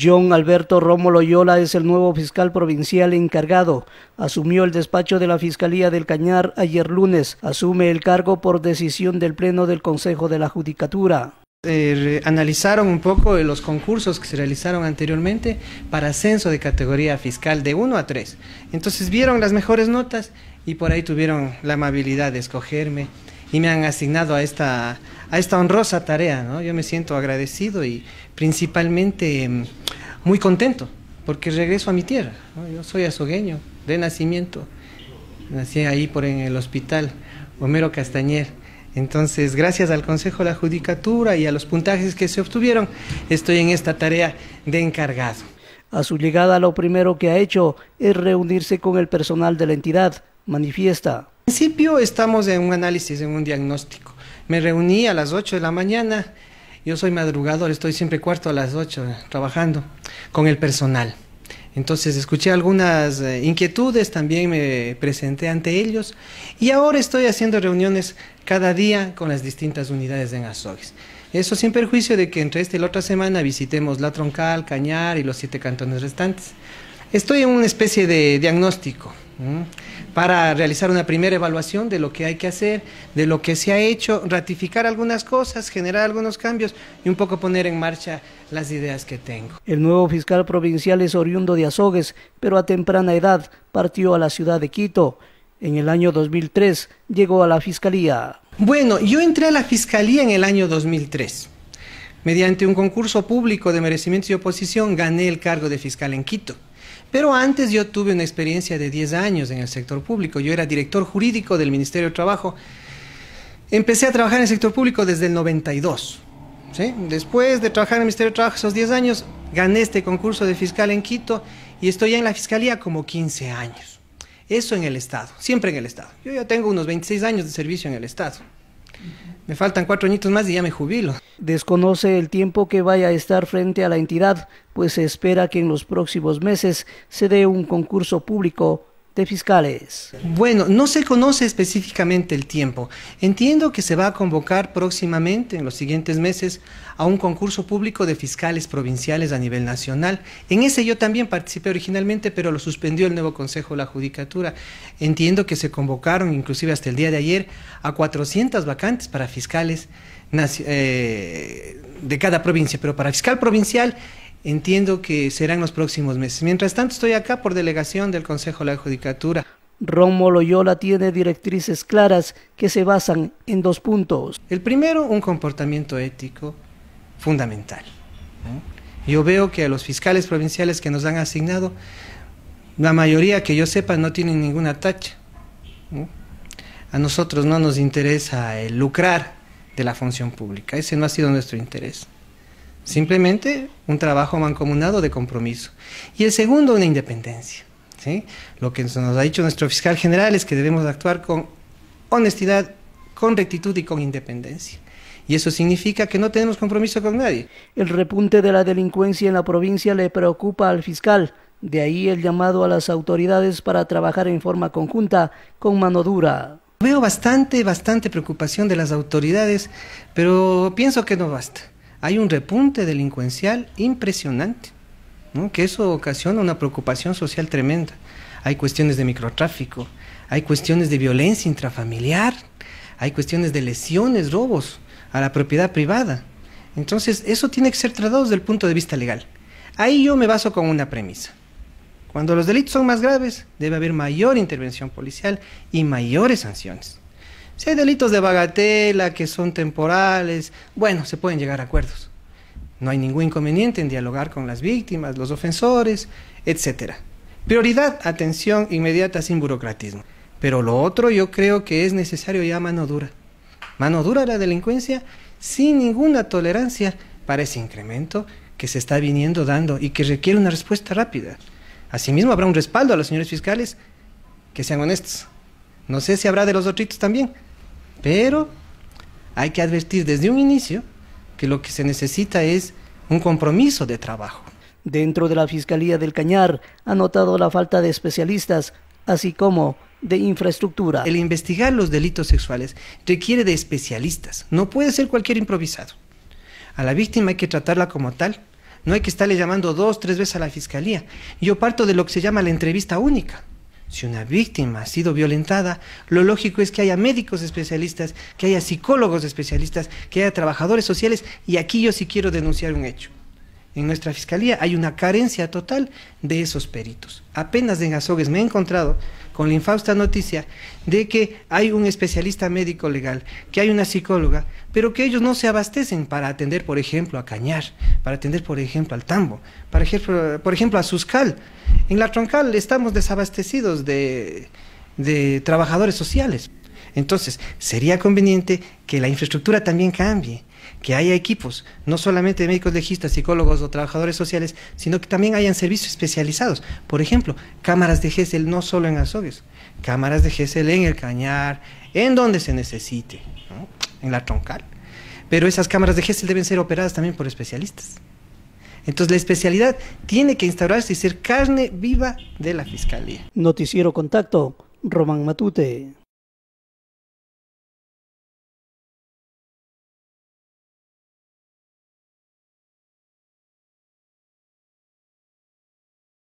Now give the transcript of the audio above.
John Alberto Rómulo Loyola es el nuevo fiscal provincial encargado. Asumió el despacho de la Fiscalía del Cañar ayer lunes. Asume el cargo por decisión del Pleno del Consejo de la Judicatura. Eh, analizaron un poco los concursos que se realizaron anteriormente para ascenso de categoría fiscal de 1 a 3. Entonces vieron las mejores notas y por ahí tuvieron la amabilidad de escogerme y me han asignado a esta, a esta honrosa tarea. Yo me siento agradecido y principalmente em, muy contento porque regreso a mi tierra. Yo soy azogueño de nacimiento. Nací ahí por en el hospital Homero Castañer. Entonces, gracias al Consejo de la Judicatura y a los puntajes que se obtuvieron, estoy en esta tarea de encargado. A su llegada, lo primero que ha hecho es reunirse con el personal de la entidad, manifiesta principio estamos en un análisis, en un diagnóstico. Me reuní a las 8 de la mañana, yo soy madrugador, estoy siempre cuarto a las 8 eh, trabajando con el personal. Entonces escuché algunas eh, inquietudes, también me presenté ante ellos y ahora estoy haciendo reuniones cada día con las distintas unidades de Azogues. Eso sin perjuicio de que entre esta y la otra semana visitemos La Troncal, Cañar y los siete cantones restantes. Estoy en una especie de diagnóstico para realizar una primera evaluación de lo que hay que hacer, de lo que se ha hecho, ratificar algunas cosas, generar algunos cambios y un poco poner en marcha las ideas que tengo. El nuevo fiscal provincial es oriundo de Azogues, pero a temprana edad partió a la ciudad de Quito. En el año 2003 llegó a la fiscalía. Bueno, yo entré a la fiscalía en el año 2003. Mediante un concurso público de merecimiento y oposición gané el cargo de fiscal en Quito. Pero antes yo tuve una experiencia de 10 años en el sector público. Yo era director jurídico del Ministerio de Trabajo. Empecé a trabajar en el sector público desde el 92. ¿sí? Después de trabajar en el Ministerio de Trabajo esos 10 años, gané este concurso de fiscal en Quito y estoy en la fiscalía como 15 años. Eso en el Estado, siempre en el Estado. Yo ya tengo unos 26 años de servicio en el Estado. Me faltan cuatro añitos más y ya me jubilo. Desconoce el tiempo que vaya a estar frente a la entidad, pues se espera que en los próximos meses se dé un concurso público de fiscales. Bueno, no se conoce específicamente el tiempo. Entiendo que se va a convocar próximamente, en los siguientes meses, a un concurso público de fiscales provinciales a nivel nacional. En ese yo también participé originalmente, pero lo suspendió el nuevo Consejo de la Judicatura. Entiendo que se convocaron, inclusive hasta el día de ayer, a 400 vacantes para fiscales eh, de cada provincia, pero para fiscal provincial entiendo que serán los próximos meses. Mientras tanto, estoy acá por delegación del Consejo de la Judicatura. Romo Loyola tiene directrices claras que se basan en dos puntos. El primero, un comportamiento ético fundamental. Yo veo que a los fiscales provinciales que nos han asignado, la mayoría que yo sepa no tienen ninguna tacha. A nosotros no nos interesa el lucrar de la función pública, ese no ha sido nuestro interés. Simplemente un trabajo mancomunado de compromiso. Y el segundo, una independencia. Lo que nos ha dicho nuestro fiscal general es que debemos actuar con honestidad, con rectitud y con independencia. Y eso significa que no tenemos compromiso con nadie. El repunte de la delincuencia en la provincia le preocupa al fiscal. De ahí el llamado a las autoridades para trabajar en forma conjunta, con mano dura. Veo bastante, bastante preocupación de las autoridades, pero pienso que no basta hay un repunte delincuencial impresionante, que eso ocasiona una preocupación social tremenda. Hay cuestiones de microtráfico, hay cuestiones de violencia intrafamiliar, hay cuestiones de lesiones, robos a la propiedad privada. Entonces, eso tiene que ser tratado desde el punto de vista legal. Ahí yo me baso con una premisa. Cuando los delitos son más graves, debe haber mayor intervención policial y mayores sanciones. Si hay delitos de bagatela que son temporales, bueno, se pueden llegar a acuerdos. No hay ningún inconveniente en dialogar con las víctimas, los ofensores, etc. Prioridad, atención inmediata sin burocratismo. Pero lo otro yo creo que es necesario ya mano dura. Mano dura a la delincuencia sin ninguna tolerancia para ese incremento que se está viniendo dando y que requiere una respuesta rápida. Asimismo, habrá un respaldo a los señores fiscales que sean honestos. No sé si habrá de los otros también, pero hay que advertir desde un inicio que lo que se necesita es un compromiso de trabajo. Dentro de la Fiscalía del Cañar ha notado la falta de especialistas, así como de infraestructura. El investigar los delitos sexuales requiere de especialistas, no puede ser cualquier improvisado. A la víctima hay que tratarla como tal, no hay que estarle llamando dos, tres veces a la fiscalía. Yo parto de lo que se llama la entrevista única. Si una víctima ha sido violentada, lo lógico es que haya médicos especialistas, que haya psicólogos especialistas, que haya trabajadores sociales y aquí yo sí quiero denunciar un hecho en nuestra fiscalía hay una carencia total de esos peritos. Apenas en Azogues me he encontrado con la infausta noticia de que hay un especialista médico legal, que hay una psicóloga, pero que ellos no se abastecen para atender, por ejemplo, a Cañar, para atender, por ejemplo, al Tambo, para ejemplo, por ejemplo, a Suscal. En la Troncal estamos desabastecidos de trabajadores sociales. Entonces, sería conveniente que la infraestructura también cambie, que haya equipos, no solamente de médicos legistas, psicólogos o trabajadores sociales, sino que también hayan servicios especializados. Por ejemplo, cámaras de GESEL no solo en Azogues, cámaras de GESEL en el Cañar, en donde se necesite, en la troncal. Pero esas cámaras de GESEL deben ser operadas también por especialistas. Entonces la especialidad tiene que instaurarse y ser carne viva de la Fiscalía. Noticiero Contacto, Román Matute.